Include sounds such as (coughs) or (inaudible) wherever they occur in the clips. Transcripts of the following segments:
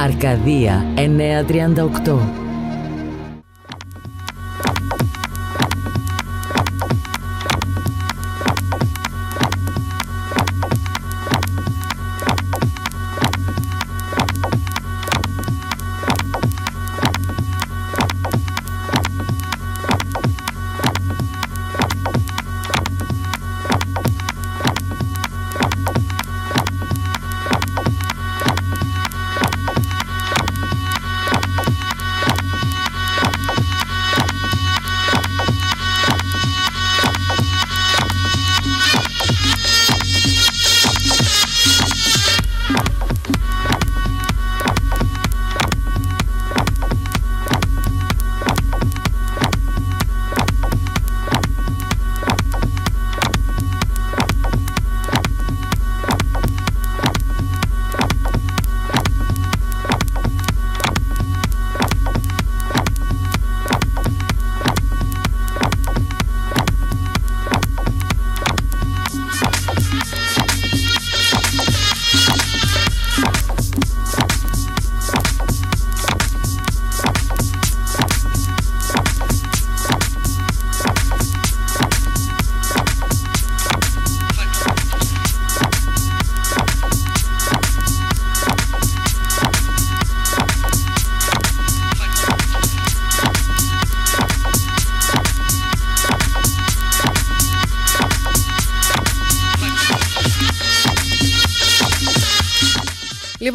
Αρκαδία 938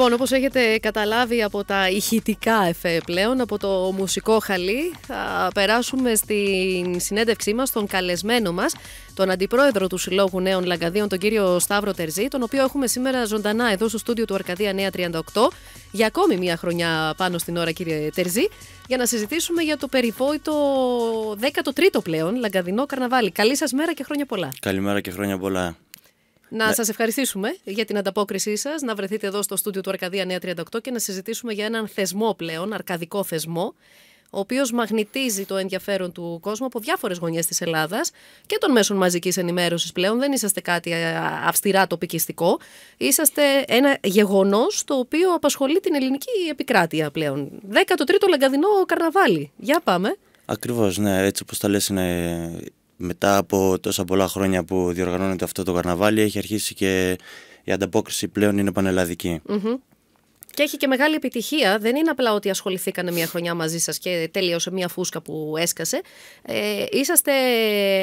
Λοιπόν, όπως έχετε καταλάβει από τα ηχητικά εφέ πλέον, από το μουσικό χαλί, θα περάσουμε στην συνέντευξή μας, τον καλεσμένο μας, τον Αντιπρόεδρο του Συλλόγου Νέων Λαγκαδίων, τον κύριο Σταύρο Τερζή, τον οποίο έχουμε σήμερα ζωντανά εδώ στο στούντιο του Αρκαδία 938, για ακόμη μία χρονιά πάνω στην ώρα κύριε Τερζή, για να συζητήσουμε για το περιβόητο 13ο πλέον Λαγκαδινό Καρναβάλι. Καλή σας μέρα και χρόνια πολλά. Καλημέρα και χρόνια πολλά. Να ναι. σας ευχαριστήσουμε για την ανταπόκρισή σας, να βρεθείτε εδώ στο στούντιο του Αρκαδία 938 και να συζητήσουμε για έναν θεσμό πλέον, αρκαδικό θεσμό, ο οποίος μαγνητίζει το ενδιαφέρον του κόσμου από διάφορες γωνιές της Ελλάδας και των μέσων μαζικής ενημέρωσης πλέον. Δεν είσαστε κάτι ε, αυστηρά τοπικιστικό. Είσαστε ένα γεγονός το οποίο απασχολεί την ελληνική επικράτεια πλέον. 13ο Λαγκαδινό Καρναβάλι. Για πάμε. Ακριβώς, ναι. Έτσι όπως τα λες, είναι μετά από τόσα πολλά χρόνια που διοργανώνεται αυτό το καρναβάλι έχει αρχίσει και η ανταπόκριση πλέον είναι πανελλαδική. Και έχει και μεγάλη επιτυχία. Δεν είναι απλά ότι ασχοληθήκανε μια χρονιά μαζί σας και τέλειωσε μια φούσκα που έσκασε. Ε, είσαστε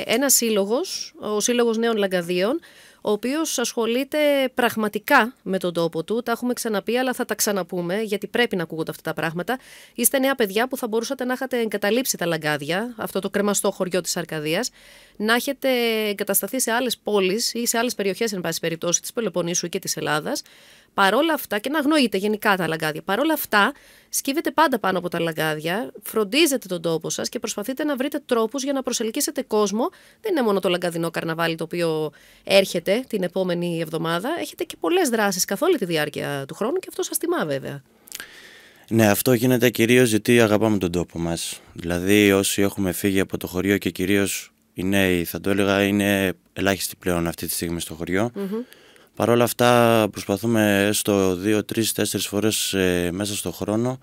ένας σύλλογος, ο Σύλλογος Νέων Λαγκαδίων, ο οποίος ασχολείται πραγματικά με τον τόπο του. Τα έχουμε ξαναπεί, αλλά θα τα ξαναπούμε, γιατί πρέπει να ακούγονται αυτά τα πράγματα. Είστε νέα παιδιά που θα μπορούσατε να είχατε εγκαταλείψει τα λαγκάδια, αυτό το κρεμαστό χωριό της Αρκαδίας, να έχετε εγκατασταθεί σε άλλες πόλεις ή σε άλλες περιοχές, εν πάση περιπτώσει, της Πελοποννήσου και της Ελλάδας. Παρόλα αυτά, και να αγνοείτε γενικά τα λαγκάδια, παρόλα αυτά σκύβετε πάντα πάνω από τα λαγκάδια, φροντίζετε τον τόπο σας και προσπαθείτε να βρείτε τρόπους για να προσελκύσετε κόσμο. Δεν είναι μόνο το λαγκαδινό καρναβάλι το οποίο έρχεται την επόμενη εβδομάδα. Έχετε και πολλές δράσεις καθ' όλη τη διάρκεια του χρόνου και αυτό σας τιμά βέβαια. Ναι, αυτό γίνεται κυρίως γιατί αγαπάμε τον τόπο μας. Δηλαδή, όσοι έχουμε φύγει από το χωριό και κυρίως οι νέοι, θα το έλεγα, είναι ελάχιστοι πλέον αυτή τη στιγμή στο χωριό. Mm-hmm. Παρ' όλα αυτά προσπαθούμε έστω δύο, 3, 4 φορές ε, μέσα στον χρόνο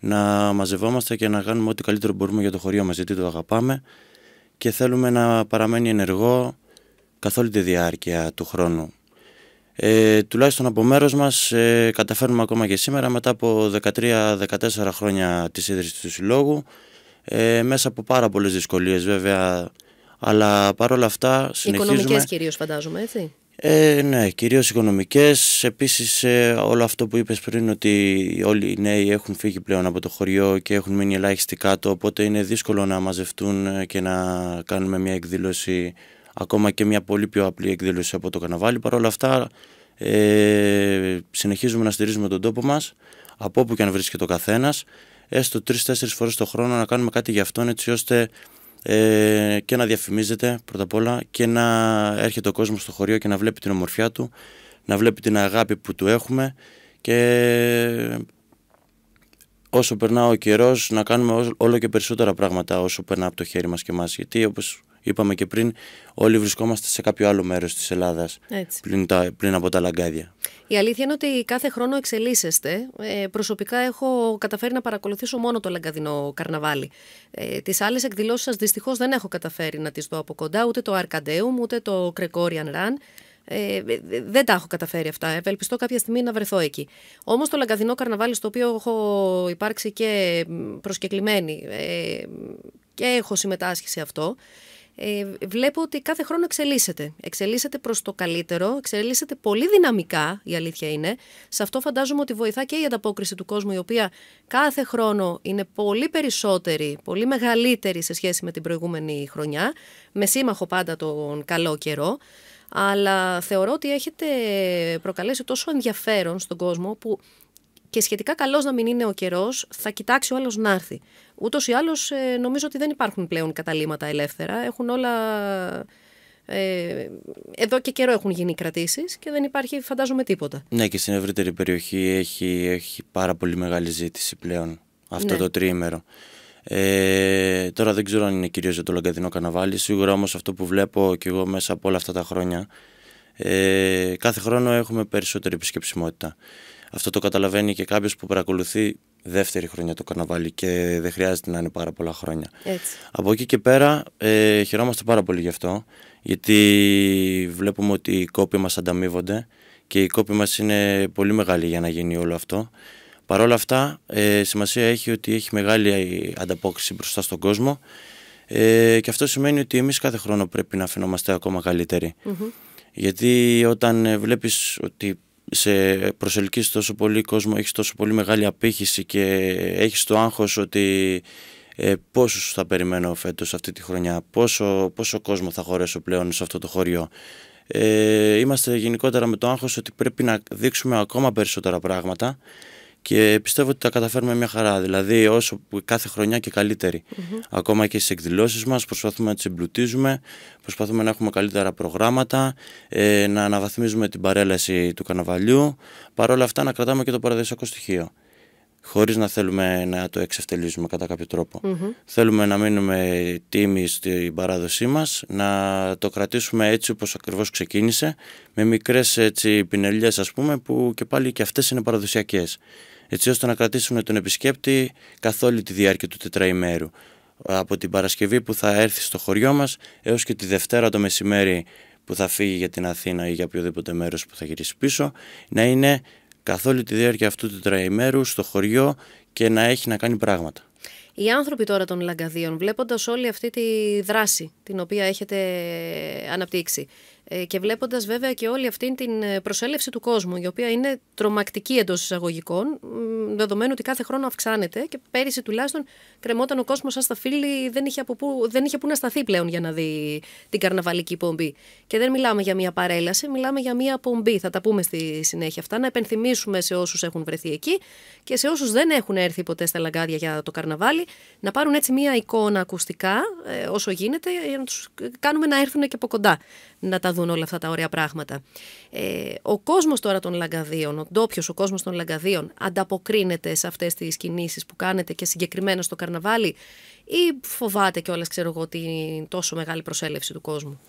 να μαζευόμαστε και να κάνουμε ό,τι καλύτερο μπορούμε για το χωριό μας γιατί το αγαπάμε και θέλουμε να παραμένει ενεργό καθ' όλη τη διάρκεια του χρόνου. Ε, τουλάχιστον από μέρος μας ε, καταφέρνουμε ακόμα και σήμερα μετά από 13-14 χρόνια της ίδρυσης του Συλλόγου ε, μέσα από πάρα πολλές δυσκολίες βέβαια αλλά παρόλα αυτά συνεχίζουμε... Οικονομικές κυρίως φαντάζομαι έτσι. Ε, ναι, κυρίως οικονομικές. Επίσης ε, όλο αυτό που είπες πριν ότι όλοι οι νέοι έχουν φύγει πλέον από το χωριό και έχουν μείνει ελάχιστοι κάτω οπότε είναι δύσκολο να μαζευτούν ε, και να κάνουμε μια εκδήλωση ακόμα και μια πολύ πιο απλή εκδήλωση από το καναβάλι. Παρ' όλα αυτά ε, συνεχίζουμε να στηρίζουμε τον τόπο μας από όπου και αν βρίσκεται ο καθένας έστω τρει-τέσσερι φορές το χρόνο να κάνουμε κάτι για αυτόν έτσι ώστε ε, και να διαφημίζεται πρώτα απ' όλα και να έρχεται ο κόσμος στο χωριό και να βλέπει την ομορφιά του, να βλέπει την αγάπη που του έχουμε και όσο περνά ο καιρός να κάνουμε όλο και περισσότερα πράγματα όσο περνά από το χέρι μας και εμάς γιατί όπως είπαμε και πριν, όλοι βρισκόμαστε σε κάποιο άλλο μέρος της Ελλάδας πριν, πριν από τα λαγκάδια. Η αλήθεια είναι ότι κάθε χρόνο εξελίσσεστε. Ε, προσωπικά έχω καταφέρει να παρακολουθήσω μόνο το λαγκαδινό καρναβάλι. Ε, τις άλλες εκδηλώσεις σας δυστυχώς δεν έχω καταφέρει να τις δω από κοντά, ούτε το Arcadeum, ούτε το Gregorian Run. Ε, δεν τα έχω καταφέρει αυτά. Ευελπιστώ κάποια στιγμή να βρεθώ εκεί. Όμως το λαγκαδινό καρναβάλι, στο οποίο έχω υπάρξει και προσκεκλημένη ε, και έχω συμμετάσχει σε αυτό, ε, βλέπω ότι κάθε χρόνο εξελίσσεται. Εξελίσσεται προς το καλύτερο, εξελίσσεται πολύ δυναμικά, η αλήθεια είναι. Σε αυτό φαντάζομαι ότι βοηθά και η ανταπόκριση του κόσμου, η οποία κάθε χρόνο είναι πολύ περισσότερη, πολύ μεγαλύτερη σε σχέση με την προηγούμενη χρονιά, με σύμμαχο πάντα τον καλό καιρό. Αλλά θεωρώ ότι έχετε προκαλέσει τόσο ενδιαφέρον στον κόσμο που και σχετικά καλός να μην είναι ο καιρός, θα κοιτάξει ο άλλος να έρθει. Ούτως ή άλλως, ε, νομίζω ότι δεν υπάρχουν πλέον καταλήμματα ελεύθερα. Έχουν όλα. Ε, εδώ και καιρό έχουν γίνει κρατήσεις και δεν υπάρχει, φαντάζομαι, τίποτα. Ναι, και στην ευρύτερη περιοχή έχει, έχει πάρα πολύ μεγάλη ζήτηση πλέον αυτό ναι. το τρίμερο. Ε, τώρα δεν ξέρω αν είναι κυρίως για το Λαγκαδινό καναβάλι. Σίγουρα όμως αυτό που βλέπω και εγώ μέσα από όλα αυτά τα χρόνια. Ε, κάθε χρόνο έχουμε περισσότερη επισκεψιμότητα. Αυτό το καταλαβαίνει και κάποιος που παρακολουθεί δεύτερη χρονιά το καναβάλι και δεν χρειάζεται να είναι πάρα πολλά χρόνια. Έτσι. Από εκεί και πέρα ε, χαιρόμαστε πάρα πολύ γι' αυτό, γιατί βλέπουμε ότι οι κόποι μας ανταμείβονται και οι κόποι μας είναι πολύ μεγάλοι για να γίνει όλο αυτό. Παρ' όλα αυτά, ε, σημασία έχει ότι έχει μεγάλη ανταπόκριση μπροστά στον κόσμο ε, και αυτό σημαίνει ότι εμείς κάθε χρόνο πρέπει να φαινόμαστε ακόμα Γιατί όταν ε, βλέπεις ότι σε προσελκύσει τόσο πολύ κόσμο, έχεις τόσο πολύ μεγάλη απήχηση και έχεις το άγχος ότι ε, πόσους θα περιμένω φέτος αυτή τη χρονιά, πόσο, πόσο κόσμο θα χωρέσω πλέον σε αυτό το χωριό. Ε, είμαστε γενικότερα με το άγχος ότι πρέπει να δείξουμε ακόμα περισσότερα πράγματα και πιστεύω ότι τα καταφέρουμε μια χαρά. Δηλαδή, όσο κάθε χρονιά και καλυτερη Ακόμα και στις εκδηλώσεις μας, προσπαθούμε να τις εμπλουτίζουμε, προσπαθούμε να έχουμε καλύτερα προγράμματα, ε, να αναβαθμίζουμε την παρέλαση του καναβαλιού. Παρ' όλα αυτά, να κρατάμε και το παραδοσιακό στοιχείο. Χωρίς να θέλουμε να το εξευτελίζουμε κατά κάποιο Θέλουμε να μείνουμε τίμοι στην παράδοσή μας, να το κρατήσουμε έτσι όπως ακριβώς ξεκίνησε, με μικρές πινελιές, ας πούμε, που και πάλι και αυτές είναι παραδοσιακές έτσι ώστε να κρατήσουμε τον επισκέπτη καθ' όλη τη διάρκεια του τετραημέρου. Από την Παρασκευή που θα έρθει στο χωριό μας έως και τη Δευτέρα το μεσημέρι που θα φύγει για την Αθήνα ή για οποιοδήποτε μέρος που θα γυρίσει πίσω, να είναι καθ' όλη τη διάρκεια αυτού του τετραημέρου στο χωριό και να έχει να κάνει πράγματα. Οι άνθρωποι τώρα των Λαγκαδίων, βλέποντας όλη αυτή τη δράση την οποία έχετε αναπτύξει, ε, και βλέποντας βέβαια και όλη αυτή την ε, προσέλευση του κόσμου, η οποία είναι τρομακτική εντός εισαγωγικών, δεδομένου ότι κάθε χρόνο αυξάνεται και πέρυσι τουλάχιστον κρεμόταν ο κόσμος σαν στα φίλη, δεν είχε, από που, δεν είχε που να σταθεί πλέον για να δει την καρναβαλική πομπή. Και δεν μιλάμε για μια παρέλαση, μιλάμε για μια πομπή, θα τα πούμε στη συνέχεια αυτά, να επενθυμίσουμε σε όσους έχουν βρεθεί εκεί και σε όσους δεν έχουν έρθει ποτέ στα λαγκάδια για το καρναβάλι, να πάρουν έτσι μια εικόνα ακουστικά ε, όσο γίνεται για να τους κάνουμε να έρθουν και από κοντά να τα δουν όλα αυτά τα ωραία πράγματα. Ε, ο κόσμος τώρα των λαγκαδίων, ο ντόπιος ο κόσμος των λαγκαδίων, ανταποκρίνεται σε αυτές τις κινήσεις που κάνετε και συγκεκριμένα στο καρναβάλι, ή φοβάται κιόλας, ξέρω εγώ, την τόσο μεγάλη προσέλευση του κόσμου.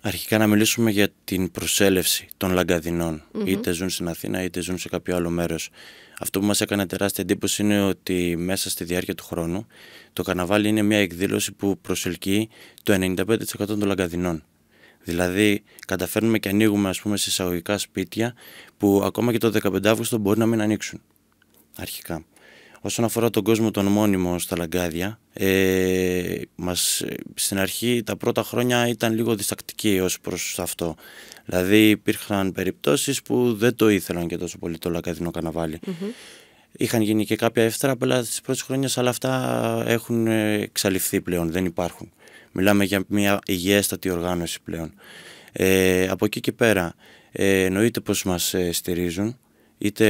Αρχικά να μιλήσουμε για την προσέλευση των λαγκαδινων mm είτε ζουν στην Αθήνα είτε ζουν σε κάποιο άλλο μέρος. Αυτό που μας έκανε τεράστια εντύπωση είναι ότι μέσα στη διάρκεια του χρόνου το καρναβάλι είναι μια εκδήλωση που προσελκύει το 95% των λαγκαδινών. Δηλαδή, καταφέρνουμε και ανοίγουμε, ας πούμε, σε εισαγωγικά σπίτια που ακόμα και το 15 Αύγουστο μπορεί να μην ανοίξουν αρχικά. Όσον αφορά τον κόσμο τον μόνιμο στα λαγκάδια, ε, μας, στην αρχή τα πρώτα χρόνια ήταν λίγο διστακτικοί ως προς αυτό. Δηλαδή υπήρχαν περιπτώσεις που δεν το ήθελαν και τόσο πολύ το λαγκαδινό καναβάλι. Είχαν γίνει και κάποια εύθερα απλά στις πρώτες χρόνια, αλλά αυτά έχουν ε, εξαλειφθεί πλέον, δεν υπάρχουν. Μιλάμε για μια υγιέστατη οργάνωση πλέον. Ε, από εκεί και πέρα, ε, εννοείται πως μας ε, στηρίζουν, είτε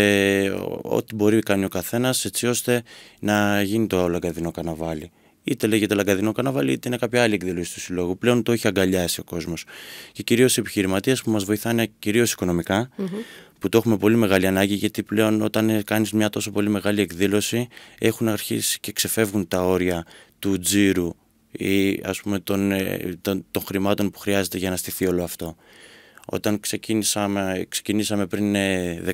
ό,τι μπορεί κάνει ο καθένας, έτσι ώστε να γίνει το λαγκαδινό καναβάλι. Είτε λέγεται λαγκαδινό καναβάλι, είτε είναι κάποια άλλη εκδήλωση του συλλόγου. Πλέον το έχει αγκαλιάσει ο κόσμος. Και κυρίως οι επιχειρηματίες που μας βοηθάνε κυρίως οικονομικά, mm -hmm που το έχουμε πολύ μεγάλη ανάγκη γιατί πλέον όταν κάνεις μια τόσο πολύ μεγάλη εκδήλωση έχουν αρχίσει και ξεφεύγουν τα όρια του τζίρου ή ας πούμε των, ε, των, των χρημάτων που χρειάζεται για να στηθεί όλο αυτό. Όταν ξεκίνησαμε, ξεκινήσαμε πριν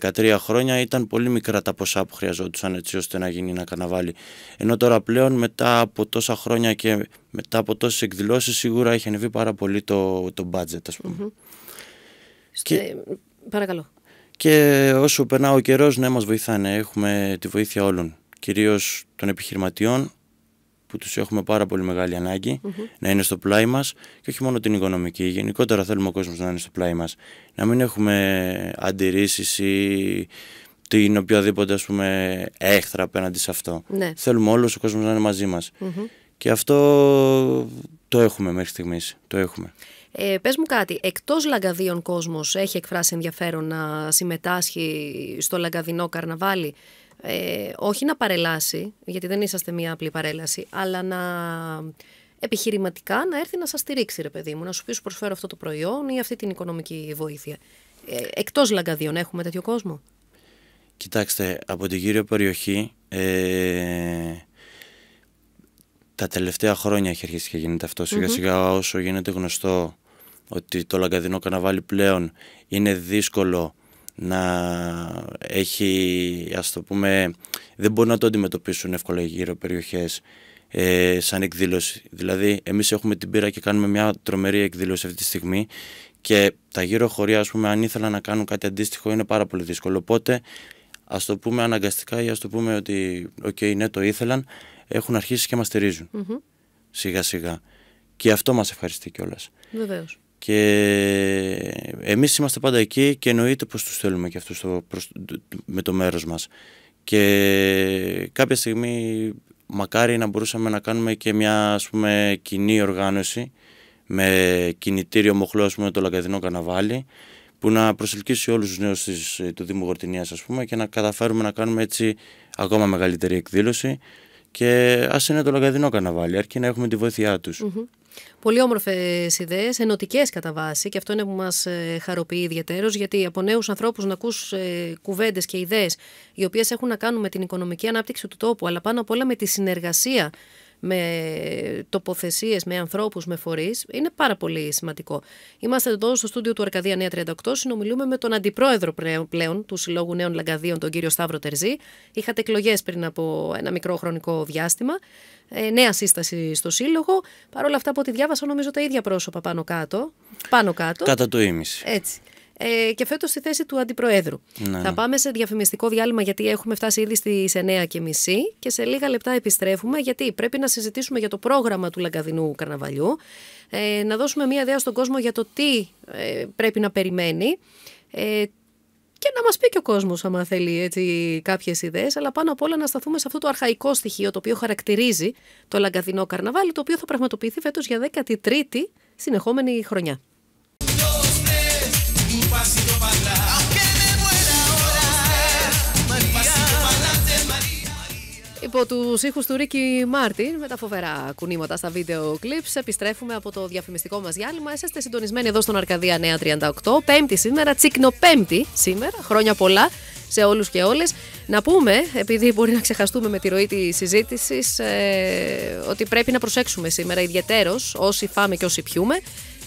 13 ε, χρόνια ήταν πολύ μικρά τα ποσά που χρειαζόντουσαν έτσι ώστε να γίνει ένα καναβάλι. Ενώ τώρα πλέον μετά από τόσα χρόνια και μετά από τόσες εκδηλώσεις σίγουρα έχει ανεβεί πάρα πολύ το, το budget ας πούμε. και... παρακαλώ. Και όσο περνά ο καιρός ναι μας βοηθάνε, έχουμε τη βοήθεια όλων. Κυρίως των επιχειρηματιών που τους έχουμε πάρα πολύ μεγάλη ανάγκη, να είναι στο πλάι μας και όχι μόνο την οικονομική. Γενικότερα θέλουμε ο κόσμος να είναι στο πλάι μας. Να μην έχουμε αντιρρήσεις ή την οποιαδήποτε ας πούμε έχθρα απέναντι σε αυτό. Ναι. Θέλουμε όλος ο κόσμος να είναι μαζί μας. Και αυτό το έχουμε μέχρι στιγμής, το έχουμε. Ε, πες μου κάτι, εκτός Λαγκαδίων κόσμος έχει εκφράσει ενδιαφέρον να συμμετάσχει στο Λαγκαδινό καρναβάλι. Ε, όχι να παρελάσει, γιατί δεν είσαστε μία απλή παρέλαση, αλλά να επιχειρηματικά να έρθει να σας στηρίξει ρε παιδί μου, να σου πει σου προσφέρω αυτό το προϊόν ή αυτή την οικονομική βοήθεια. Ε, εκτός λαγκαδιών έχουμε τέτοιο κόσμο. Κοιτάξτε, από την κύριο περιοχή ε, τα τελευταία χρόνια έχει αρχίσει και γίνεται αυτό. σιγά όσο γίνεται γνωστό ότι το λαγκαδινό καναβάλι πλέον είναι δύσκολο να έχει, ας το πούμε, δεν μπορούν να το αντιμετωπίσουν εύκολα γύρω περιοχές ε, σαν εκδήλωση. Δηλαδή, εμείς έχουμε την πύρα και κάνουμε μια τρομερή εκδήλωση αυτή τη στιγμή και τα γύρω χωριά, ας πούμε, αν ήθελαν να κάνουν κάτι αντίστοιχο είναι πάρα πολύ δύσκολο. Οπότε, ας το πούμε αναγκαστικά ή ας το πούμε ότι, οκ, ναι, το ήθελαν, έχουν αρχίσει και μας στηριζουν σιγα Σιγά-σιγά. Και αυτό μας ευχαριστεί κιόλας. Βεβαίως. Και εμείς είμαστε πάντα εκεί και εννοείται πως τους θέλουμε και αυτούς με το μέρος μας. Και κάποια στιγμή μακάρι να μπορούσαμε να κάνουμε και μια ας πούμε, κοινή οργάνωση με κινητήριο μοχλό ας πούμε, το Λαγκαδινό Καναβάλι που να προσελκύσει όλους τους νέους της, του Δήμου Γορτινίας ας πούμε, και να καταφέρουμε να κάνουμε έτσι ακόμα μεγαλύτερη εκδήλωση και ας είναι το λαγκαδινό καναβάλι, αρκεί να έχουμε τη βοήθειά τους. Πολύ όμορφες ιδέες, ενωτικές κατά βάση, και αυτό είναι που μας ε, χαροποιεί ιδιαίτερω, γιατί από νέους ανθρώπους να ακούς ε, κουβέντες και ιδέες οι οποίες έχουν να κάνουν με την οικονομική ανάπτυξη του τόπου, αλλά πάνω απ' όλα με τη συνεργασία με τοποθεσίες, με ανθρώπους με φορείς είναι πάρα πολύ σημαντικό. Είμαστε εδώ στο στούντιο του Αρκαδία 938, συνομιλούμε με τον αντιπρόεδρο πλέον του Συλλόγου Νέων Λαγκαδίων, τον κύριο Σταύρο Τερζή. Είχατε εκλογές πριν από ένα μικρό χρονικό διάστημα. Ε, νέα σύσταση στο Σύλλογο. Παρ' όλα αυτά, από ό,τι διάβασα, νομίζω τα ίδια πρόσωπα πάνω κάτω. Πάνω κάτω. Κατά το ίμιση. Έτσι ε, και φέτος στη θέση του Αντιπροέδρου. Ναι. Θα ναι. πάμε σε διαφημιστικό διάλειμμα, γιατί έχουμε φτάσει ήδη στι 9.30 και σε λίγα λεπτά επιστρέφουμε, γιατί πρέπει να συζητήσουμε για το πρόγραμμα του Λαγκαδινού Καρναβαλιού, ε, να δώσουμε μία ιδέα στον κόσμο για το τι ε, πρέπει να περιμένει. Ε, και να μας πει και ο κόσμος άμα θέλει έτσι, κάποιες ιδέες, αλλά πάνω απ' όλα να σταθούμε σε αυτό το αρχαϊκό στοιχείο το οποίο χαρακτηρίζει το Λαγκαδινό Καρναβάλι, το οποίο θα πραγματοποιηθεί φέτος για 13η συνεχόμενη χρονιά. από τους ήχους του Ρίκη Μάρτιν με τα φοβερά κουνήματα στα βίντεο clips. Επιστρέφουμε από το διαφημιστικό μας διάλειμμα. Είσαστε συντονισμένοι εδώ στον Αρκαδία Νέα 38 Πέμπτη σήμερα, τσίκνο Πέμπτη σήμερα. Χρόνια πολλά σε όλους και όλες. Να πούμε, επειδή μπορεί να ξεχαστούμε με τη ροή της συζήτησης, ε, ότι πρέπει να προσέξουμε σήμερα ιδιαίτερω όσοι φάμε και όσοι πιούμε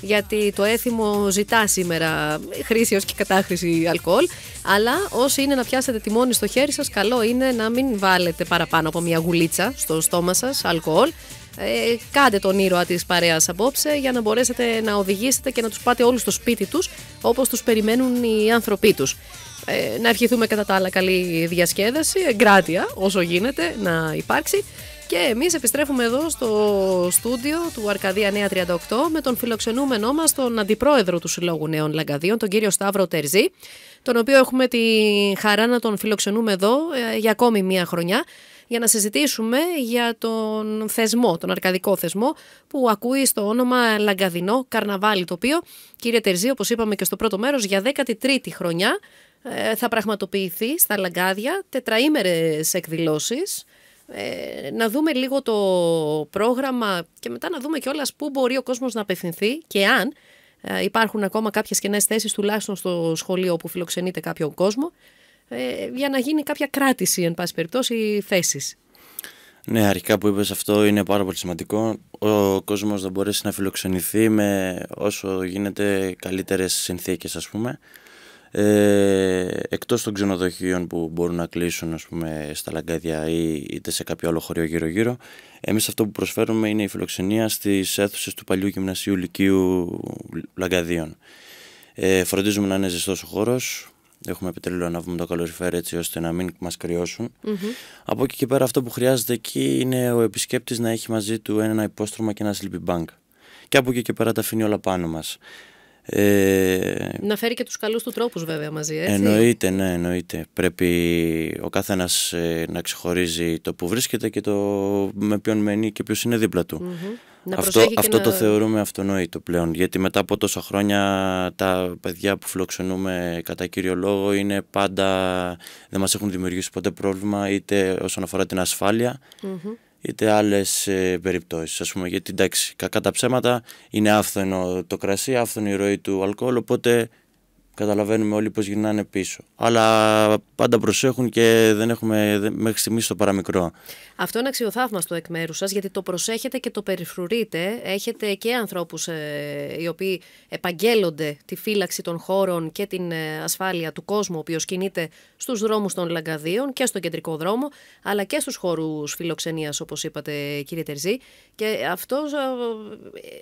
γιατί το έθιμο ζητά σήμερα χρήση και κατάχρηση αλκοόλ. Αλλά όσοι είναι να πιάσετε μόνη στο χέρι σας, καλό είναι να μην βάλετε παραπάνω από μια γουλίτσα στο στόμα σας αλκοόλ. Ε, κάντε τον ήρωα της παρέας απόψε για να μπορέσετε να οδηγήσετε και να τους πάτε όλους στο σπίτι τους όπως τους περιμένουν οι άνθρωποι τους. Ε, να ευχηθούμε κατά τα άλλα καλή διασκέδαση, εγκράτεια όσο γίνεται να υπάρξει. Και εμείς επιστρέφουμε εδώ στο στούντιο του Αρκαδία 938 με τον φιλοξενούμενό μας, τον αντιπρόεδρο του Συλλόγου Νέων Λαγκαδίων, τον κύριο Σταύρο Τερζή, τον οποίο έχουμε τη χαρά να τον φιλοξενούμε εδώ ε, για ακόμη μία χρονιά για να συζητήσουμε για τον θεσμό, τον αρκαδικό θεσμό που ακούει στο όνομα Λαγκαδινό Καρναβάλι, το οποίο, κύριε Τερζή, όπως είπαμε και στο πρώτο μέρος, για 13η χρονιά ε, θα πραγματοποιηθεί στα Λαγκάδια τετραήμερες εκδηλώσεις ε, να δούμε λίγο το πρόγραμμα και μετά να δούμε κιόλας πού μπορεί ο κόσμος να απευθυνθεί και αν ε, υπάρχουν ακόμα κάποιες κενές θέσεις τουλάχιστον στο σχολείο όπου φιλοξενείται κάποιον κόσμο ε, για να γίνει κάποια κράτηση εν πάση περιπτώσει θέσεις. Ναι, αρχικά που είπες αυτό είναι πάρα πολύ σημαντικό. Ο κόσμος να μπορέσει να φιλοξενηθεί με όσο γίνεται καλύτερες συνθήκες ας πούμε. Ε, εκτός των ξενοδοχείων που μπορούν να κλείσουν ας πούμε, στα λαγκάδια ή είτε σε κάποιο άλλο χωρίο γύρω-γύρω, εμείς αυτό που προσφέρουμε είναι η φιλοξενία στις αίθουσες του παλιού γυμνασίου Λυκείου Λαγκαδίων. Ε, φροντίζουμε να είναι ζεστός ο χώρος, Έχουμε επιτρέλειο να βγούμε το καλοριφέρ έτσι ώστε να μην μας κρυώσουν. Mm-hmm. Από εκεί και πέρα αυτό που χρειάζεται εκεί είναι ο επισκέπτης να έχει μαζί του ένα υπόστρωμα και ένα sleeping bank. Και από εκεί και πέρα τα αφήνει όλα πάνω μας. Ε, να φέρει και τους καλούς του τρόπους βέβαια μαζί, έτσι. Εννοείται, ναι, εννοείται. Πρέπει ο καθένας ε, να ξεχωρίζει το που βρίσκεται και το με ποιον μένει και ποιος είναι δίπλα του. αυτό το θεωρούμε αυτονόητο πλέον, γιατί μετά από τόσα χρόνια τα παιδιά που φιλοξενούμε κατά κύριο λόγο είναι πάντα, δεν μας έχουν δημιουργήσει ποτέ πρόβλημα είτε όσον αφορά την ασφαλεια είτε άλλες περιπτώσεις. Ας πούμε, γιατί εντάξει, κακά τα ψέματα είναι άφθονο το κρασί, άφθονη η ροή του αλκοόλ. Οπότε Καταλαβαίνουμε όλοι πώς γυρνάνε πίσω. Αλλά πάντα προσέχουν και δεν έχουμε μέχρι στιγμής το παραμικρό. Αυτό είναι αξιοθαύμαστο εκ μέρους σας, γιατί το προσέχετε και το περιφρουρείτε. Έχετε και ανθρώπους ε, οι οποίοι επαγγέλλονται τη φύλαξη των χώρων και την ε, ασφάλεια του κόσμου, ο οποίος κινείται στους δρόμους των Λαγκαδίων και στον κεντρικό δρόμο, αλλά και στους χώρους φιλοξενίας, όπως είπατε, κύριε Τερζή. Και αυτό ε, ε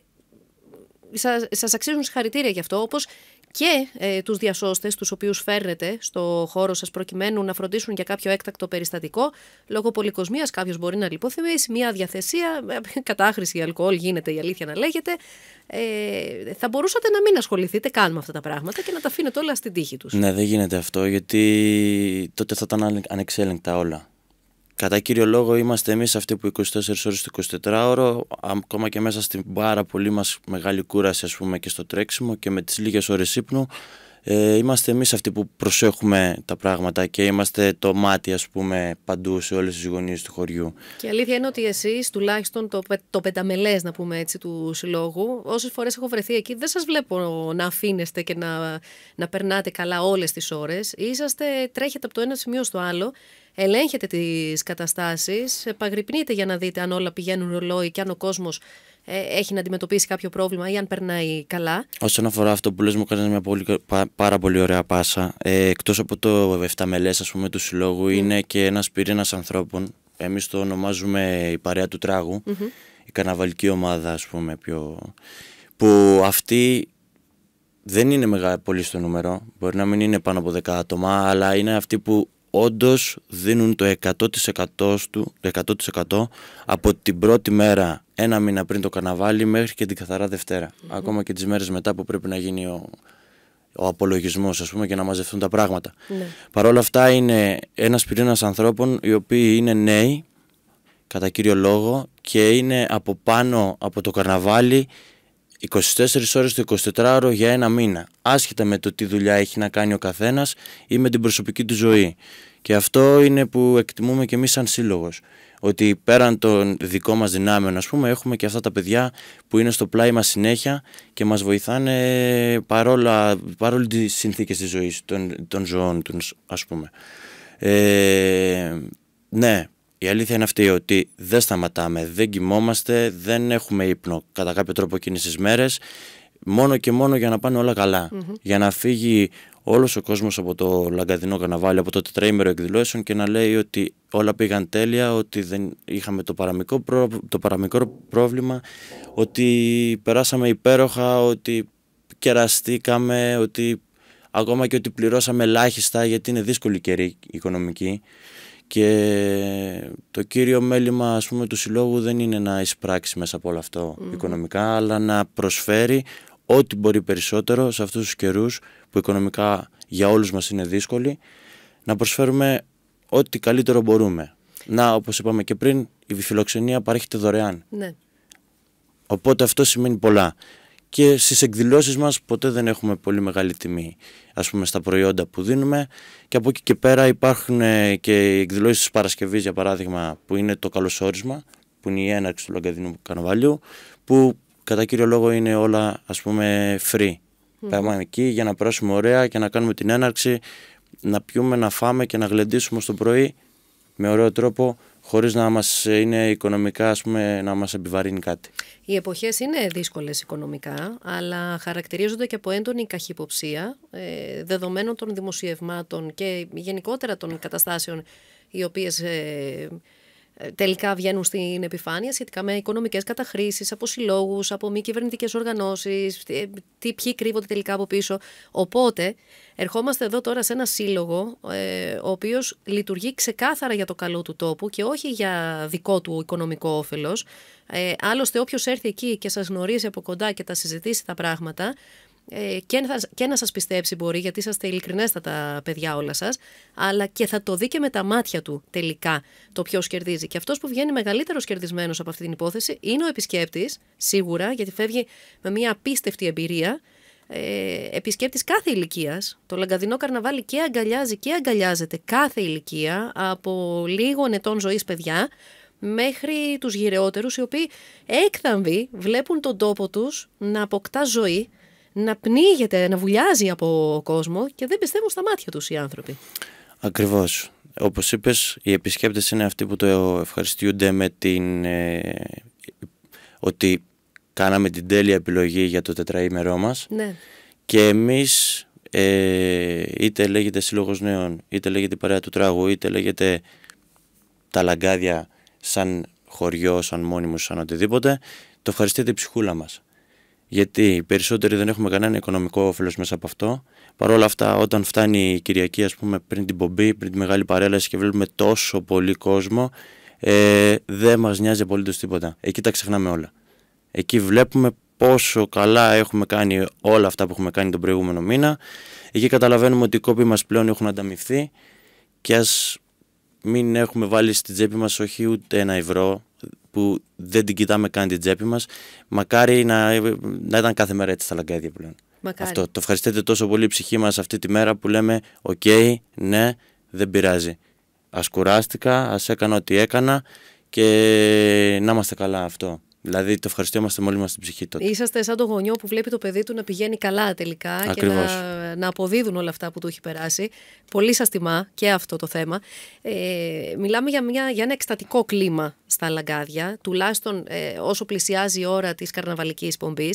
σας, αξίζουν συγχαρητήρια γι' αυτό, όπως και ε, τους διασώστες τους οποίους φέρνετε στο χώρο σας προκειμένου να φροντίσουν για κάποιο έκτακτο περιστατικό λόγω πολυκοσμίας κάποιος μπορεί να λιποθυμήσει μια διαθεσία, ε, κατάχρηση αλκοόλ γίνεται η αλήθεια να λέγεται ε, θα μπορούσατε να μην ασχοληθείτε καν με αυτά τα πράγματα και να τα αφήνετε όλα στην τύχη τους. Ναι δεν γίνεται αυτό γιατί τότε θα ήταν ανεξέλεγκτα όλα Κατά κύριο λόγο είμαστε εμείς αυτοί που 24 ώρες το 24ωρο, ακόμα και μέσα στην πάρα πολύ μας μεγάλη κούραση ας πούμε και στο τρέξιμο και με τις λίγες ώρες ύπνου, ε, είμαστε εμείς αυτοί που προσέχουμε τα πράγματα και είμαστε το μάτι ας πούμε παντού σε όλες τις γωνίες του χωριού. Και η αλήθεια είναι ότι εσείς τουλάχιστον το, το πενταμελές να πούμε έτσι του συλλόγου όσες φορές έχω βρεθεί εκεί δεν σας βλέπω να αφήνεστε και να, να περνάτε καλά όλες τις ώρες είσαστε τρέχετε από το ένα σημείο στο άλλο ελέγχετε τις καταστάσεις, επαγρυπνείτε για να δείτε αν όλα πηγαίνουν ρολόι και αν ο κόσμος ε, έχει να αντιμετωπίσει κάποιο πρόβλημα ή αν περνάει καλά. Όσον αφορά αυτό που λες μου κάνεις μια πολύ, πάρα πολύ ωραία πάσα. Ε, εκτός από το 7 μελές ας πούμε του συλλόγου ναι. είναι και ένας πυρήνας ανθρώπων. Εμείς το ονομάζουμε η παρέα του τραγου Η καναβαλική ομάδα ας πούμε πιο... Που αυτή δεν είναι μεγάλη πολύ στο νούμερο. Μπορεί να μην είναι πάνω από 10 άτομα αλλά είναι αυτοί που όντως δίνουν το 100%, του, το 100 από την πρώτη μέρα, ένα μήνα πριν το καναβάλι, μέχρι και την καθαρά Δευτέρα. Ακόμα και τις μέρες μετά που πρέπει να γίνει ο, ο απολογισμός, ας πούμε, και να μαζευτούν τα πράγματα. Mm Παρ' όλα αυτά είναι ένας πυρήνας ανθρώπων οι οποίοι είναι νέοι, κατά κύριο λόγο, και είναι από πάνω από το καρναβάλι 24 ώρες το 24ωρο για ένα μήνα, άσχετα με το τι δουλειά έχει να κάνει ο καθένας ή με την προσωπική του ζωή. Και αυτό είναι που εκτιμούμε και εμείς σαν σύλλογος. Ότι πέραν των δικών μας δυνάμεων, ας πούμε, έχουμε και αυτά τα παιδιά που είναι στο πλάι μας συνέχεια και μας βοηθάνε παρόλα, παρόλη τις συνθήκες της ζωής των, ζωών τους, ας πούμε. Ε, ναι, η αλήθεια είναι αυτή ότι δεν σταματάμε, δεν κοιμόμαστε, δεν έχουμε ύπνο κατά κάποιο τρόπο εκείνες τις μέρες, μόνο και μόνο για να πάνε όλα Για να φύγει όλος ο κόσμος από το λαγκαδινό καναβάλι, από το τετραήμερο εκδηλώσεων και να λέει ότι όλα πήγαν τέλεια, ότι δεν είχαμε το παραμικρό, το παραμικρό πρόβλημα, ότι περάσαμε υπέροχα, ότι κεραστήκαμε, ότι ακόμα και ότι πληρώσαμε ελάχιστα γιατί είναι δύσκολη καιρή οικονομική. Και το κύριο μέλημα ας πούμε, του συλλόγου δεν είναι να εισπράξει μέσα από όλο αυτό οικονομικά, αλλά να προσφέρει ό,τι μπορεί περισσότερο σε αυτούς τους καιρούς που οικονομικά για όλους μας είναι δύσκολοι, να προσφέρουμε ό,τι καλύτερο μπορούμε. Να, όπως είπαμε και πριν, η φιλοξενία παρέχεται δωρεάν. Ναι. Οπότε αυτό σημαίνει πολλά και στις εκδηλώσεις μας ποτέ δεν έχουμε πολύ μεγάλη τιμή ας πούμε στα προϊόντα που δίνουμε και από εκεί και πέρα υπάρχουν ε, και οι εκδηλώσεις της Παρασκευής για παράδειγμα που είναι το καλωσόρισμα που είναι η έναρξη του Λαγκαδινού Καναβαλιού που κατά κύριο λόγο είναι όλα ας πούμε free. Mm. Πάμε εκεί για να περάσουμε ωραία και να κάνουμε την έναρξη να πιούμε, να φάμε και να γλεντήσουμε στο πρωί με ωραίο τρόπο χωρίς να μας είναι οικονομικά, ας πούμε, να μας επιβαρύνει κάτι. Οι εποχές είναι δύσκολες οικονομικά, αλλά χαρακτηρίζονται και από έντονη καχυποψία, ε, δεδομένων των δημοσιευμάτων και γενικότερα των καταστάσεων οι οποίες. Ε, τελικά βγαίνουν στην επιφάνεια σχετικά με οικονομικές καταχρήσεις από συλλόγους, από μη κυβερνητικές οργανώσεις, τι ποιοι κρύβονται τελικά από πίσω. Οπότε, ερχόμαστε εδώ τώρα σε ένα σύλλογο, ε, ο οποίος λειτουργεί ξεκάθαρα για το καλό του τόπου και όχι για δικό του οικονομικό όφελος. Ε, άλλωστε, όποιος έρθει εκεί και σας γνωρίζει από κοντά και τα συζητήσει τα πράγματα, ε, και, και να σας πιστέψει μπορεί γιατί είσαστε ειλικρινέστατα παιδιά όλα σας αλλά και θα το δει και με τα μάτια του τελικά το ποιος κερδίζει και αυτός που βγαίνει μεγαλύτερος κερδισμένος από αυτή την υπόθεση είναι ο επισκέπτης σίγουρα γιατί φεύγει με μια απίστευτη εμπειρία ε, επισκέπτης κάθε ηλικίας. Το λαγκαδινό καρναβάλι και αγκαλιάζει και αγκαλιάζεται κάθε ηλικία από λίγων ετών ζωής παιδιά μέχρι τους γυρεότερους, οι οποίοι έκθαμβοι βλέπουν τον τόπο τους να αποκτά ζωή να πνίγεται, να βουλιάζει από κόσμο και δεν πιστεύουν στα μάτια τους οι άνθρωποι. Ακριβώς. Όπως είπες, οι επισκέπτες είναι αυτοί που το ευχαριστούνται με την... Ε, ότι κάναμε την τέλεια επιλογή για το τετραήμερό μας ναι. και εμείς ε, είτε λέγεται Σύλλογος Νέων, είτε λέγεται Παρέα του Τράγου, είτε λέγεται τα λαγκάδια σαν χωριό, σαν μόνιμος, σαν οτιδήποτε, το ευχαριστείτε η ψυχούλα μας γιατί οι περισσότεροι δεν έχουμε κανένα οικονομικό όφελος μέσα από αυτό. Παρ' όλα αυτά, όταν φτάνει η Κυριακή, ας πούμε, πριν την πομπή, πριν τη μεγάλη παρέλαση και βλέπουμε τόσο πολύ κόσμο, ε, δεν μας νοιάζει απολύτως τίποτα. Εκεί τα ξεχνάμε όλα. Εκεί βλέπουμε πόσο καλά έχουμε κάνει όλα αυτά που έχουμε κάνει τον προηγούμενο μήνα. Εκεί καταλαβαίνουμε ότι οι κόποι μας πλέον έχουν ανταμυφθεί και ας μην έχουμε βάλει στην τσέπη μας όχι ούτε ένα ευρώ, που δεν την κοιτάμε καν την τσέπη μας. Μακάρι να, να ήταν κάθε μέρα έτσι στα λαγκάδια πλέον. Αυτό. Το ευχαριστείτε τόσο πολύ η ψυχή μας αυτή τη μέρα που λέμε: Οκ, okay, ναι, δεν πειράζει. Ας κουράστηκα, ας έκανα ό,τι έκανα και να είμαστε καλά αυτό. Δηλαδή το ευχαριστούμε όλοι μα στην ψυχή τότε. Είσαστε σαν το γονιό που βλέπει το παιδί του να πηγαίνει καλά τελικά και να, να αποδίδουν όλα αυτά που του έχει περάσει. Πολύ σας τιμά και αυτό το θέμα. Ε, μιλάμε για, μια, για ένα εκστατικό κλίμα στα λαγκάδια, τουλάχιστον ε, όσο πλησιάζει η ώρα της καρναβαλικής πομπής.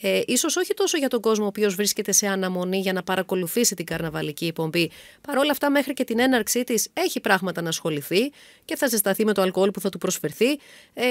Ε, ίσως όχι τόσο για τον κόσμο ο οποίος βρίσκεται σε αναμονή για να παρακολουθήσει την καρναβαλική πομπή. Παρ' όλα αυτά μέχρι και την έναρξή της έχει πράγματα να ασχοληθεί και θα ζεσταθεί με το αλκοόλ που θα του προσφερθεί. Ε,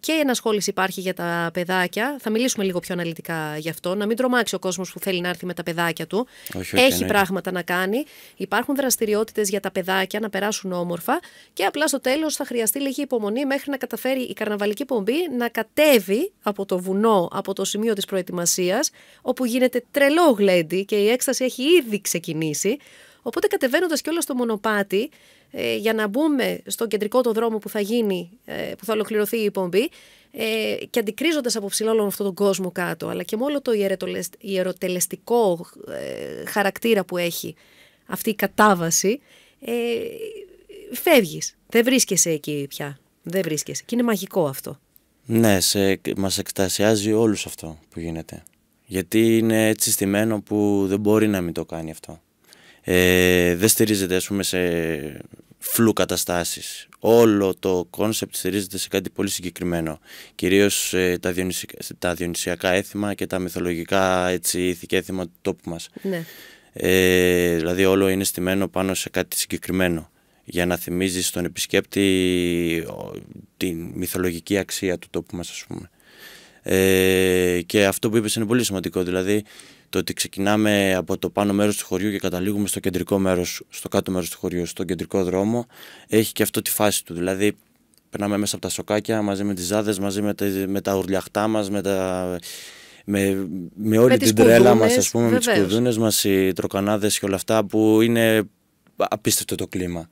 και ενασχόληση υπάρχει για τα παιδάκια. Θα μιλήσουμε λίγο πιο αναλυτικά γι' αυτό. Να μην τρομάξει ο κόσμος που θέλει να έρθει με τα παιδάκια του. έχει πράγματα να κάνει. Υπάρχουν δραστηριότητες για τα παιδάκια να περάσουν όμορφα και απλά στο τέλος θα χρειαστεί λίγη υπομονή μέχρι να καταφέρει η καρναβαλική πομπή να κατέβει από το βουνό, από το σημείο της προετοιμασίας, όπου γίνεται τρελό γλέντι και η έκσταση έχει ήδη ξεκινήσει. Οπότε κατεβαίνοντας κιόλας στο μονοπάτι, ε, για να μπούμε στο κεντρικό το δρόμο που θα γίνει, ε, που θα ολοκληρωθεί η πομπή, ε, και αντικρίζοντας από ψηλό όλον αυτόν τον κόσμο κάτω, αλλά και με όλο το ιεροτελεστικό ε, χαρακτήρα που έχει αυτή η κατάβαση, ε, φεύγεις. Δεν βρίσκεσαι εκεί πια. Δεν βρίσκεσαι. Και είναι μαγικό αυτό. Ναι, σε, μας εκστασιάζει όλους αυτό που γίνεται. Γιατί είναι έτσι στημένο που δεν μπορεί να μην το κάνει αυτό. Ε, δεν στηρίζεται ας πούμε σε φλου καταστάσεις. Όλο το κόνσεπτ στηρίζεται σε κάτι πολύ συγκεκριμένο. Κυρίως ε, τα, διονυσιακά, τα έθιμα και τα μυθολογικά έτσι, ηθικά έθιμα του τόπου μας. Ναι. Ε, δηλαδή όλο είναι στημένο πάνω σε κάτι συγκεκριμένο για να θυμίζεις στον επισκέπτη την μυθολογική αξία του τόπου μας ας πούμε. Ε, και αυτό που είπες είναι πολύ σημαντικό δηλαδή το ότι ξεκινάμε από το πάνω μέρος του χωριού και καταλήγουμε στο κεντρικό μέρος, στο κάτω μέρος του χωριού, στον κεντρικό δρόμο έχει και αυτό τη φάση του δηλαδή περνάμε μέσα από τα σοκάκια μαζί με τις ζάδες, μαζί με, τα, με ουρλιαχτά μας, με τα... Με, με όλη την τρέλα μας, ας πούμε, με τις κουδούνες μας, οι τροκανάδες και όλα αυτά που είναι απίστευτο το κλίμα.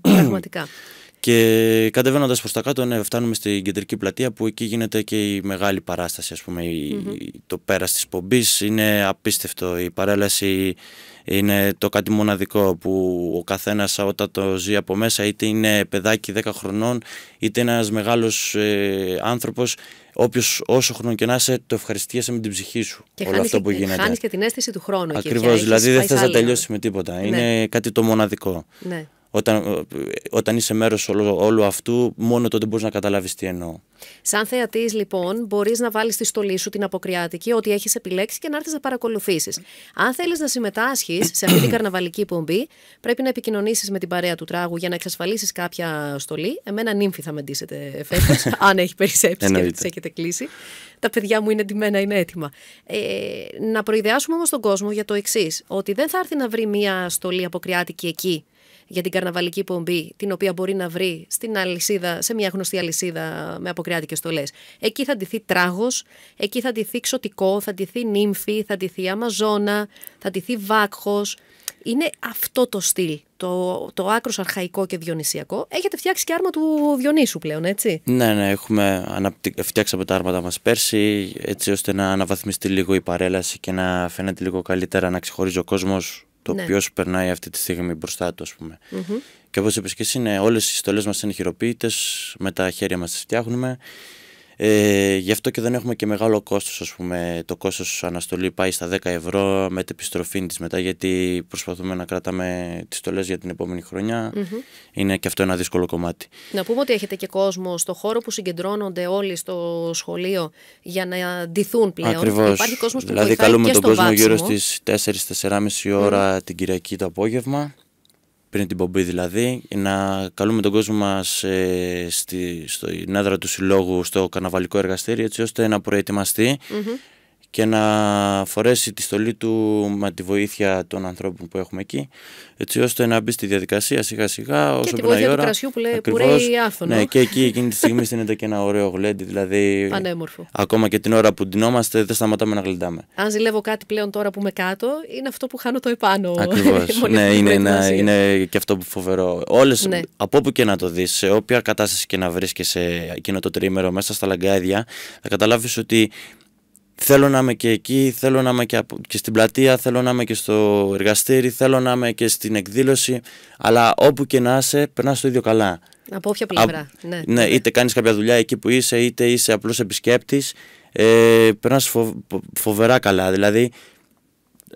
Πραγματικά. Και κατεβαίνοντας προς τα κάτω, ναι, φτάνουμε στην κεντρική πλατεία που εκεί γίνεται και η μεγάλη παράσταση, ας πουμε το πέρας της πομπής. Είναι απίστευτο. Η παρέλαση είναι το κάτι μοναδικό που ο καθένας όταν το ζει από μέσα, είτε είναι παιδάκι 10 χρονών, είτε ένας μεγάλος ε, άνθρωπος, όποιος όσο χρόνο και να είσαι, το σε με την ψυχή σου. Και όλο αυτό που γίνεται. Χάνεις και την αίσθηση του χρόνου. Ακριβώ. Δηλαδή δεν θες να τελειώσει με τίποτα. Ναι. Είναι κάτι το μοναδικό. Ναι όταν, όταν είσαι μέρος όλου, όλου, αυτού, μόνο τότε μπορείς να καταλάβεις τι εννοώ. Σαν θεατής, λοιπόν, μπορείς να βάλεις στη στολή σου την αποκριάτικη, ό,τι έχεις επιλέξει και να έρθεις να παρακολουθήσεις. Αν θέλεις να συμμετάσχεις σε αυτή την (coughs) καρναβαλική πομπή, πρέπει να επικοινωνήσεις με την παρέα του τράγου για να εξασφαλίσεις κάποια στολή. Εμένα νύμφη θα με ντύσετε φέτος, (laughs) αν έχει περισσέψει και τις έχετε κλείσει. Τα παιδιά μου είναι ντυμένα, είναι έτοιμα. Ε, να προειδεάσουμε όμως τον κόσμο για το εξής, ότι δεν θα έρθει να βρει μία στολή αποκριάτικη εκεί για την καρναβαλική πομπή, την οποία μπορεί να βρει στην αλυσίδα, σε μια γνωστή αλυσίδα με αποκριάτικες στολές. Εκεί θα ντυθεί τράγος, εκεί θα ντυθεί ξωτικό, θα ντυθεί νύμφη, θα ντυθεί αμαζόνα, θα ντυθεί βάκχος. Είναι αυτό το στυλ, το, το άκρος αρχαϊκό και διονυσιακό. Έχετε φτιάξει και άρμα του Διονύσου πλέον, έτσι. Ναι, ναι, έχουμε αναπτυ... φτιάξαμε τα άρματα μας πέρσι, έτσι ώστε να αναβαθμιστεί λίγο η παρέλαση και να φαίνεται λίγο καλύτερα να ξεχωρίζει ο κόσμος το ναι. οποίο περνάει αυτή τη στιγμή μπροστά του, ας πουμε Και όπως είπες και εσύ, ναι, όλες οι συστολέ μας είναι χειροποίητες, με τα χέρια μας τις φτιάχνουμε. Ε, γι' αυτό και δεν έχουμε και μεγάλο κόστος, ας πούμε. Το κόστος αναστολής πάει στα 10 ευρώ με την επιστροφή της μετά, γιατί προσπαθούμε να κρατάμε τις στολές για την επόμενη χρονιά. Mm-hmm. Είναι και αυτό ένα δύσκολο κομμάτι. Να πούμε ότι έχετε και κόσμο στο χώρο που συγκεντρώνονται όλοι στο σχολείο για να ντυθούν πλέον. Ακριβώς. Υπάρχει κόσμος που δηλαδή καλούμε και τον κόσμο γύρω στις 4-4,5 ώρα mm-hmm. την Κυριακή το απόγευμα πριν την πομπή δηλαδή, να καλούμε τον κόσμο μας ε, στη, στην του συλλόγου στο καναβαλικό εργαστήριο έτσι ώστε να προετοιμαστει και να φορέσει τη στολή του με τη βοήθεια των ανθρώπων που έχουμε εκεί, έτσι ώστε να μπει στη διαδικασία σιγά σιγά. Όσο και τη βοήθεια ώρα, του κρασιού που λέει ακριβώς, που Ναι, και εκεί εκείνη τη στιγμή στείνεται και ένα ωραίο γλέντι, δηλαδή Πανέμορφο. ακόμα και την ώρα που ντυνόμαστε δεν σταματάμε να γλεντάμε. Αν ζηλεύω κάτι πλέον τώρα που είμαι κάτω, είναι αυτό που χάνω το επάνω. Ακριβώς, (laughs) ναι, είναι, είναι και αυτό που φοβερό. Όλες, ναι. από όπου και να το δεις, σε όποια κατάσταση και να βρίσκεσαι εκείνο το τρίμερο μέσα στα λαγκάδια, θα καταλάβεις ότι θέλω να είμαι και εκεί, θέλω να είμαι και, στην πλατεία, θέλω να είμαι και στο εργαστήρι, θέλω να είμαι και στην εκδήλωση. Αλλά όπου και να είσαι, περνάς το ίδιο καλά. Από όποια πλευρά. Ναι, ναι, ναι, είτε κάνεις κάποια δουλειά εκεί που είσαι, είτε είσαι απλός επισκέπτης. Ε, περνάς φοβερά καλά. Δηλαδή,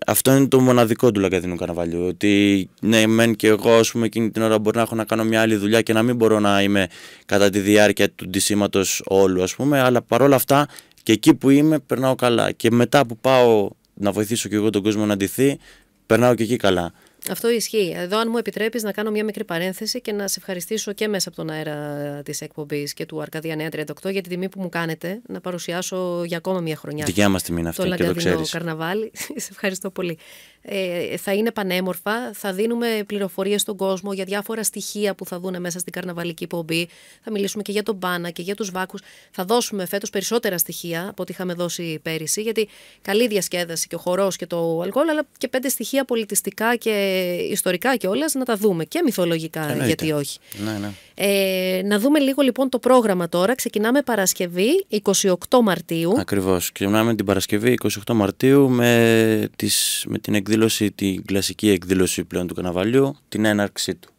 αυτό είναι το μοναδικό του Λαγκαδίνου Καναβαλιού. Ότι ναι, μεν και εγώ, ας πούμε, εκείνη την ώρα μπορεί να έχω να κάνω μια άλλη δουλειά και να μην μπορώ να είμαι κατά τη διάρκεια του ντυσίματος όλου, ας πούμε. Αλλά παρόλα αυτά, και εκεί που είμαι, περνάω καλά. Και μετά που πάω να βοηθήσω και εγώ τον κόσμο να αντιθεί, περνάω και εκεί καλά. Αυτό ισχύει. Εδώ, αν μου επιτρέπεις, να κάνω μια μικρή παρένθεση και να σε ευχαριστήσω και μέσα από τον αέρα της εκπομπής και του Αρκαδία Νέα 38 για την τιμή που μου κάνετε να παρουσιάσω για ακόμα μια χρονιά. Δικιά μας τιμή είναι αυτή, το και το καρναβάλι. (laughs) σε ευχαριστώ πολύ. Ε, θα είναι πανέμορφα. Θα δίνουμε πληροφορίες στον κόσμο για διάφορα στοιχεία που θα δούνε μέσα στην καρναβαλική πομπή. Θα μιλήσουμε και για τον Πάνα και για τους βάκους. Θα δώσουμε φέτος περισσότερα στοιχεία από ό,τι είχαμε δώσει πέρυσι, γιατί καλή διασκέδαση και ο χορός και το αλκοόλ, αλλά και πέντε στοιχεία πολιτιστικά και ιστορικά όλας να τα δούμε και μυθολογικά, γιατί όχι. Ναι, ναι. Ε, να δούμε λίγο λοιπόν το πρόγραμμα τώρα. Ξεκινάμε Παρασκευή 28 Μαρτίου. Ακριβώς. Ξεκινάμε την Παρασκευή 28 Μαρτίου με, τις, με την εκδήλωση, την κλασική εκδήλωση πλέον του καναβαλιού, την έναρξή του.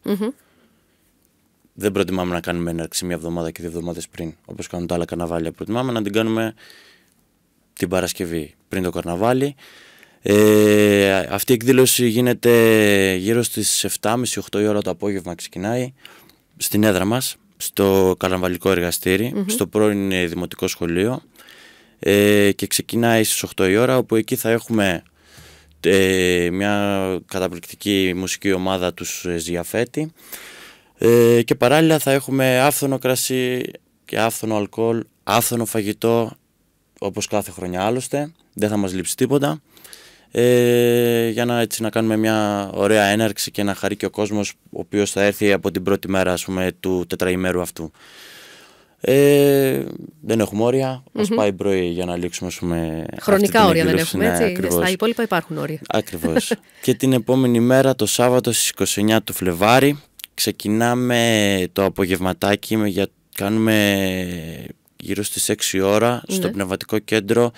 Δεν προτιμάμε να κάνουμε έναρξη μία εβδομάδα και δύο εβδομάδες πριν, όπως κάνουν τα άλλα καναβάλια. Προτιμάμε να την κάνουμε την Παρασκευή πριν το καρναβάλι. Ε, αυτή η εκδήλωση γίνεται γύρω στις 7.30-8 η ώρα το απόγευμα ξεκινάει στην έδρα μας, στο Καλαμβαλικό στο πρώην Δημοτικό Σχολείο ε, και ξεκινάει στις 8 η ώρα όπου εκεί θα έχουμε ε, μια καταπληκτική μουσική ομάδα τους Ζιαφέτη ε, και παράλληλα θα έχουμε άφθονο κρασί και άφθονο αλκοόλ, άφθονο φαγητό όπως κάθε χρονιά άλλωστε, δεν θα μας λείψει τίποτα ε, για να, έτσι, να κάνουμε μια ωραία έναρξη και να χαρεί και ο κόσμος ο οποίος θα έρθει από την πρώτη μέρα ας πούμε, του τετραημέρου αυτού. Ε, δεν έχουμε όρια. Mm-hmm. πάει πρωί για να λήξουμε. Πούμε, Χρονικά όρια δεν έχουμε. Ναι, έτσι. Στα υπόλοιπα υπάρχουν όρια. Ακριβώς. (laughs) και την επόμενη μέρα, το Σάββατο στις 29 του Φλεβάρι, ξεκινάμε το απογευματάκι. για, κάνουμε γύρω στις 6 ώρα στο ναι. πνευματικό κέντρο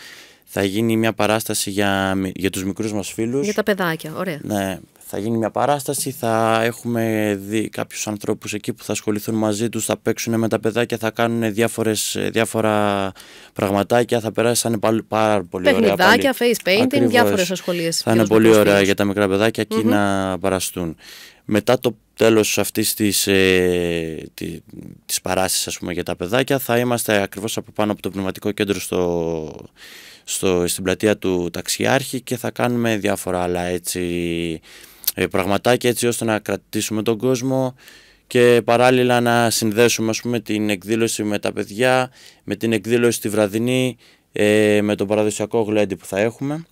θα γίνει μια παράσταση για, για τους μικρούς μας φίλους. Για τα παιδάκια, ωραία. Ναι, θα γίνει μια παράσταση, θα έχουμε δει κάποιους ανθρώπους εκεί που θα ασχοληθούν μαζί τους, θα παίξουν με τα παιδάκια, θα κάνουν διάφορες, διάφορα πραγματάκια, θα περάσουν πάλι, πάρα πολύ ωραία. Παιχνιδάκια, face painting, Ακριβώς. διάφορες ασχολίες. Θα είναι πολύ ωραία για τα μικρά παιδάκια εκεί να παραστούν. Μετά το τέλος αυτής της, ε, της, παράστασης πούμε, για τα παιδάκια θα είμαστε ακριβώς από πάνω από το πνευματικό κέντρο στο, στο, στην πλατεία του Ταξιάρχη και θα κάνουμε διάφορα άλλα έτσι, ε, πραγματάκια έτσι ώστε να κρατήσουμε τον κόσμο και παράλληλα να συνδέσουμε ας πούμε, την εκδήλωση με τα παιδιά, με την εκδήλωση τη βραδινή, ε, με τον παραδοσιακό γλέντι που θα έχουμε.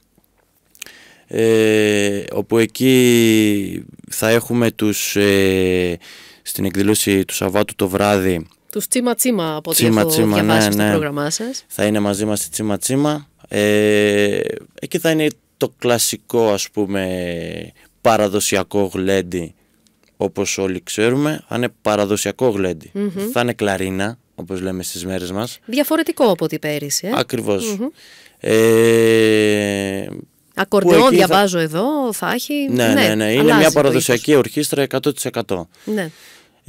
Ε, όπου εκεί θα έχουμε τους, ε, στην εκδήλωση του Σαββάτου το βράδυ τους τσίμα τσίμα από ό,τι έχω ναι, ναι. πρόγραμμά Θα είναι μαζί μας η τσίμα τσίμα ε, εκεί θα είναι το κλασικό ας πούμε παραδοσιακό γλέντι όπως όλοι ξέρουμε, θα είναι παραδοσιακό Θα είναι κλαρίνα, όπως λέμε στις μέρες μας. Διαφορετικό από ό,τι πέρυσι. Ε? Ακριβώς. Ε, διαβάζω εδώ, θα έχει... Ναι, ναι, ναι. ναι είναι μια παραδοσιακή ορχήστρα 100%. Ναι.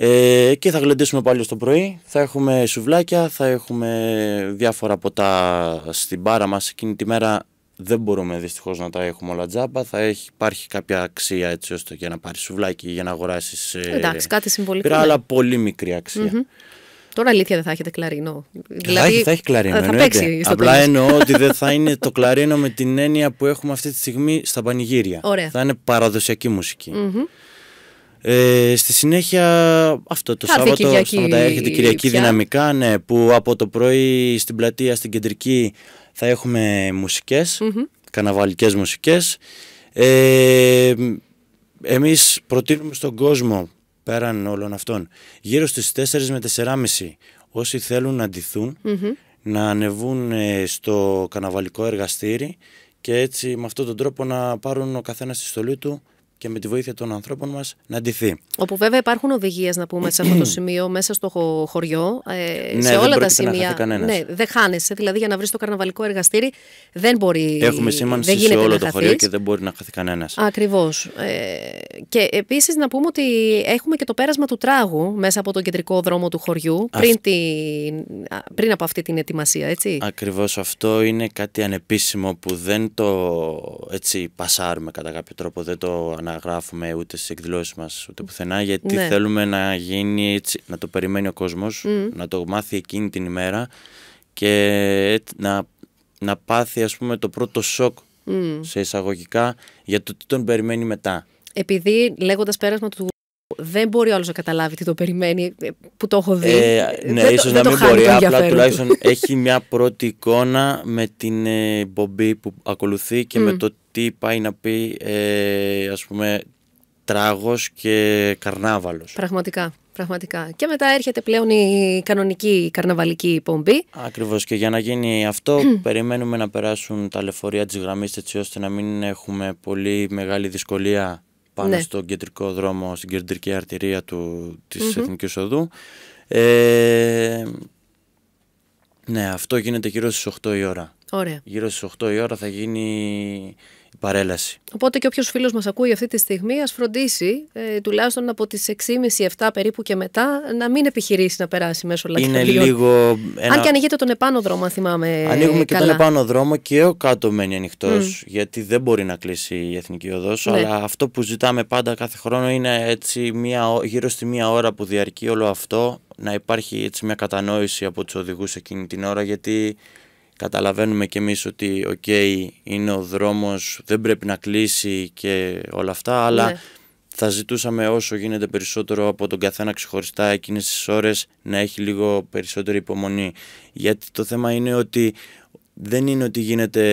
Ε, και θα γλεντήσουμε πάλι στο πρωί. Θα έχουμε σουβλάκια, θα έχουμε διάφορα ποτά στην μπάρα μας. Εκείνη τη μέρα δεν μπορούμε δυστυχώς να τα έχουμε όλα τζάμπα. Θα έχει, υπάρχει κάποια αξία έτσι ώστε για να πάρεις σουβλάκι ή για να αγοράσεις ε, Εντάξει, κάτι συμβολικό. Πήρα, ναι. αλλά πολύ μικρή Τώρα αλήθεια δεν θα έχετε κλαρινό. Ε, δηλαδή, θα, έχει, κλαρινό. Ε, θα Απλά τέλος. εννοώ ότι δεν θα είναι (laughs) το κλαρινό με την έννοια που έχουμε αυτή τη στιγμή στα πανηγύρια. Θα είναι παραδοσιακή ε, στη συνέχεια αυτό το Σάββατο Κυριακή... σταματά, έρχεται Κυριακή δυναμικά ναι, που από το πρωί στην πλατεία στην κεντρική θα έχουμε μουσικές, mm-hmm. καναβαλικές μουσικές. Ε, εμείς προτείνουμε στον κόσμο πέραν όλων αυτών γύρω στις 4 με 4.30 όσοι θέλουν να ντυθουν να ανεβούν ε, στο καναβαλικό εργαστήρι και έτσι με αυτόν τον τρόπο να πάρουν ο καθένας τη στολή του και με τη βοήθεια των ανθρώπων μας να αντιθεί. Όπου βέβαια υπάρχουν οδηγίες, να πούμε, σε αυτό το σημείο, μέσα στο χωριό, ε, ναι, σε όλα τα σημεία. Να ναι, δεν χάνεσαι. Δηλαδή, για να βρεις το καρναβαλικό εργαστήρι, δεν μπορεί. Έχουμε σήμανση σε όλο το χωριό και δεν μπορεί να χαθεί κανένας. Ακριβώς. Ε, και επίσης να πούμε ότι έχουμε και το πέρασμα του τράγου μέσα από τον κεντρικό δρόμο του χωριού, πριν, πριν από αυτή την ετοιμασία, έτσι. Ακριβώς αυτό είναι κάτι ανεπίσημο που δεν το έτσι πασάρουμε κατά κάποιο τρόπο, δεν το να γράφουμε ούτε στις εκδηλώσεις μας ούτε πουθενά, γιατί ναι. θέλουμε να γίνει έτσι, να το περιμένει ο κόσμος, να το μάθει εκείνη την ημέρα και ε, να, να πάθει ας πούμε το πρώτο σοκ σε εισαγωγικά για το τι τον περιμένει μετά. Επειδή λέγοντας πέρασμα του δεν μπορεί όλο να καταλάβει τι το περιμένει, ε, που το έχω δει. Ε, ε ναι, δεν να μην μπορεί, απλά τουλάχιστον έχει μια πρώτη εικόνα με την μπομπή που ακολουθεί και με το τι πάει να πει ε, ας πούμε τράγος και καρνάβαλος. Πραγματικά. Πραγματικά. Και μετά έρχεται πλέον η κανονική καρναβαλική πομπή. Ακριβώς. Και για να γίνει αυτό, (clears throat) περιμένουμε να περάσουν τα λεωφορεία της γραμμής, έτσι ώστε να μην έχουμε πολύ μεγάλη δυσκολία πάνω ναι. στον κεντρικό δρόμο, στην κεντρική αρτηρία τη της Οδού. Ε, ναι, αυτό γίνεται γύρω στις 8 η ώρα. Ωραία. Γύρω στις 8 η ώρα θα γίνει η Οπότε και όποιος φίλος μας ακούει αυτή τη στιγμή, ας φροντίσει ε, τουλάχιστον από τις 6.30-7 περίπου και μετά να μην επιχειρήσει να περάσει μέσω λακτιδιών. Είναι λίγο. Ένα... Αν και ανοίγετε τον επάνω δρόμο, αν θυμάμαι. Ε, Ανοίγουμε και τον επάνω δρόμο και ο κάτω μένει ανοιχτός, mm. γιατί δεν μπορεί να κλείσει η εθνική οδός. Ναι. Αλλά αυτό που ζητάμε πάντα κάθε χρόνο είναι έτσι μια, γύρω στη μία ώρα που διαρκεί όλο αυτό να υπάρχει έτσι μια κατανόηση από τους οδηγούς εκείνη την ώρα, γιατί καταλαβαίνουμε κι εμείς ότι οκ, είναι ο δρόμος, δεν πρέπει να κλείσει και όλα αυτά, αλλά ναι. θα ζητούσαμε όσο γίνεται περισσότερο από τον καθένα ξεχωριστά εκείνες τις ώρες να έχει λίγο περισσότερη υπομονή. Γιατί το θέμα είναι ότι δεν είναι ότι γίνεται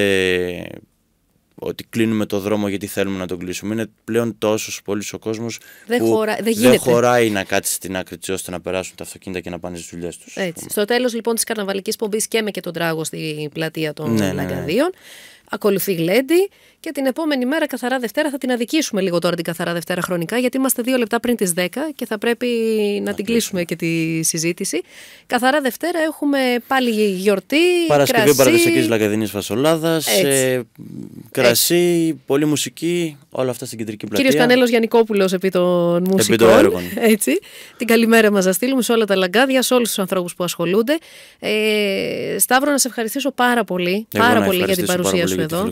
ότι κλείνουμε το δρόμο γιατί θέλουμε να τον κλείσουμε. Είναι πλέον τόσος πολύ ο κόσμος δεν που χωρά, δεν, δεν χωράει να κάτσει στην άκρη της ώστε να περάσουν τα αυτοκίνητα και να πάνε στις δουλειές τους. Στο τέλος λοιπόν της καρναβαλικής πομπής και με και τον τράγο στην πλατεία των ναι, Λαγκαδίων. Ναι, ναι. Ακολουθεί γλέντι και την επόμενη μέρα, καθαρά Δευτέρα, θα την αδικήσουμε λίγο τώρα την καθαρά Δευτέρα χρονικά, γιατί είμαστε δύο λεπτά πριν τις 10 και θα πρέπει να την κλείσουμε και τη συζήτηση. Καθαρά Δευτέρα έχουμε πάλι γιορτή. Παρασκευή Παραδοσιακή Λαγκαδινή Φασολάδα. κρασί, Έτσι. Ε, πολύ μουσική, όλα αυτά στην κεντρική πλατεία. Κύριος Κανέλος Γιανικόπουλος επί των μουσικών. Επί των ναι. Έτσι. Την καλημέρα μας να στείλουμε σε όλα τα λαγκάδια, σε όλους τους ανθρώπους που ασχολούνται. Ε, Σταύρο, να σε ευχαριστήσω πάρα πολύ, πολύ για την παρουσία σου εδώ.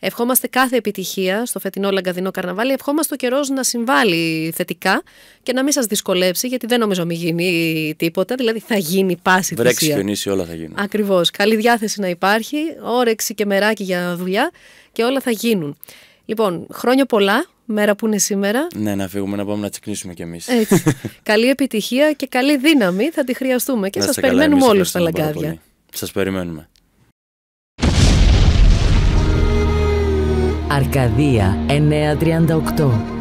Ευχόμαστε κάθε επιτυχία στο φετινό Λαγκαδινό Καρναβάλι. Ευχόμαστε ο καιρός να συμβάλλει θετικά και να μην σας δυσκολέψει, γιατί δεν νομίζω μη γίνει τίποτα. Δηλαδή θα γίνει πάση Βρέξει, θυσία. Βρέξει, όλα θα γίνουν. Ακριβώς. Καλή διάθεση να υπάρχει, όρεξη και μεράκι για δουλειά και όλα θα γίνουν. Λοιπόν, χρόνια πολλά, μέρα που είναι σήμερα. Ναι, να φύγουμε να πάμε να τσεκνήσουμε κι εμείς. (laughs) καλή επιτυχία και καλή δύναμη. Θα τη χρειαστούμε και σα περιμένουμε όλου στα λαγκάδια. Σας περιμένουμε. Αρκαδία 938